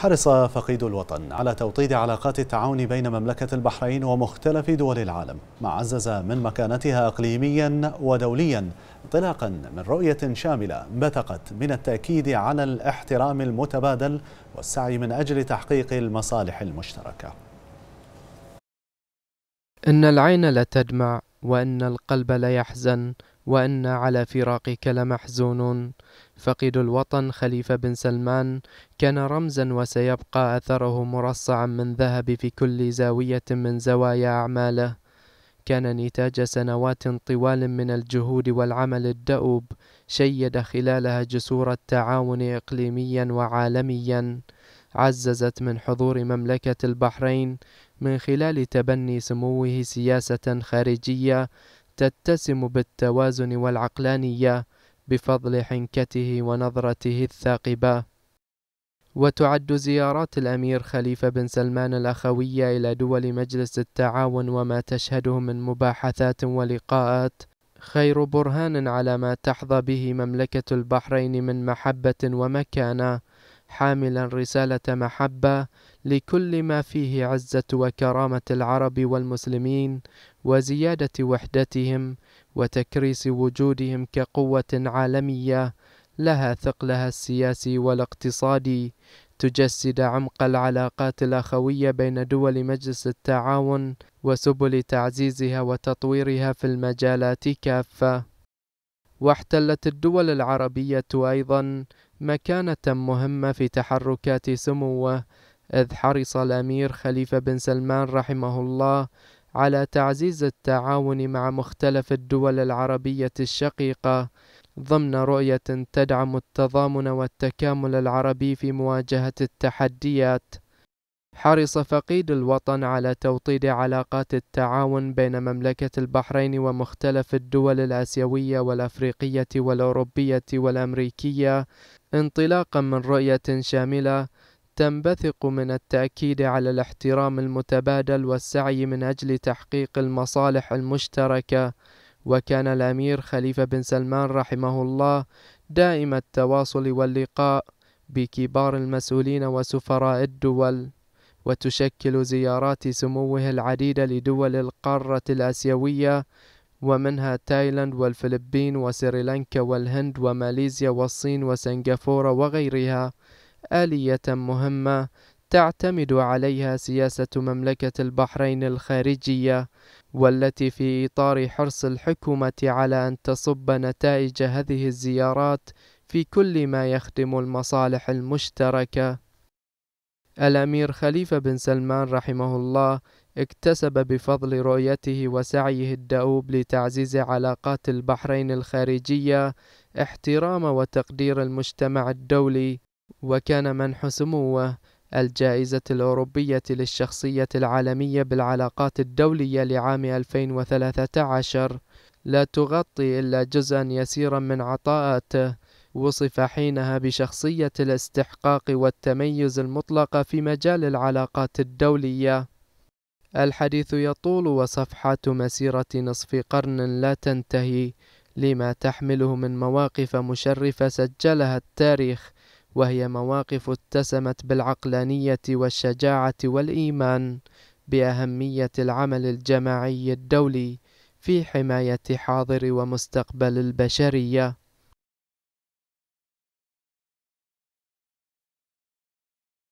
حرص فقيد الوطن على توطيد علاقات التعاون بين مملكة البحرين ومختلف دول العالم ما عزز من مكانتها إقليميا ودوليا انطلاقا من رؤية شاملة بثقت من التأكيد على الاحترام المتبادل والسعي من أجل تحقيق المصالح المشتركة إن العين لا تدمع وإن القلب لا يحزن وأنا على فراقك لمحزونون فقد الوطن خليفة بن سلمان كان رمزا وسيبقى أثره مرصعا من ذهب في كل زاوية من زوايا أعماله كان نتاج سنوات طوال من الجهود والعمل الدؤوب شيد خلالها جسور التعاون إقليميا وعالميا عززت من حضور مملكة البحرين من خلال تبني سموه سياسة خارجية تتسم بالتوازن والعقلانية بفضل حنكته ونظرته الثاقبة وتعد زيارات الأمير خليفة بن سلمان الأخوية إلى دول مجلس التعاون وما تشهده من مباحثات ولقاءات خير برهان على ما تحظى به مملكة البحرين من محبة ومكانة حاملا رسالة محبة لكل ما فيه عزة وكرامة العرب والمسلمين وزيادة وحدتهم وتكريس وجودهم كقوة عالمية لها ثقلها السياسي والاقتصادي تجسد عمق العلاقات الأخوية بين دول مجلس التعاون وسبل تعزيزها وتطويرها في المجالات كافة واحتلت الدول العربية أيضا مكانة مهمة في تحركات سموه إذ حرص الأمير خليفة بن سلمان رحمه الله على تعزيز التعاون مع مختلف الدول العربية الشقيقة ضمن رؤية تدعم التضامن والتكامل العربي في مواجهة التحديات. حرص فقيد الوطن على توطيد علاقات التعاون بين مملكة البحرين ومختلف الدول الآسيوية والأفريقية والأوروبية والأمريكية انطلاقا من رؤية شاملة تنبثق من التأكيد على الاحترام المتبادل والسعي من أجل تحقيق المصالح المشتركة وكان الأمير خليفة بن سلمان رحمه الله دائم التواصل واللقاء بكبار المسؤولين وسفراء الدول وتشكل زيارات سموه العديد لدول القارة الآسيوية ومنها تايلاند والفلبين وسريلانكا والهند وماليزيا والصين وسنغافورة وغيرها آلية مهمة تعتمد عليها سياسة مملكة البحرين الخارجية والتي في إطار حرص الحكومة على أن تصب نتائج هذه الزيارات في كل ما يخدم المصالح المشتركة الأمير خليفة بن سلمان رحمه الله اكتسب بفضل رؤيته وسعيه الدؤوب لتعزيز علاقات البحرين الخارجية احترام وتقدير المجتمع الدولي وكان منح سموه الجائزة الأوروبية للشخصية العالمية بالعلاقات الدولية لعام 2013 لا تغطي إلا جزءا يسيرا من عطاءاته وصف حينها بشخصية الاستحقاق والتميز المطلقة في مجال العلاقات الدولية الحديث يطول وصفحات مسيرة نصف قرن لا تنتهي لما تحمله من مواقف مشرفة سجلها التاريخ وهي مواقف اتسمت بالعقلانية والشجاعة والإيمان بأهمية العمل الجماعي الدولي في حماية حاضر ومستقبل البشرية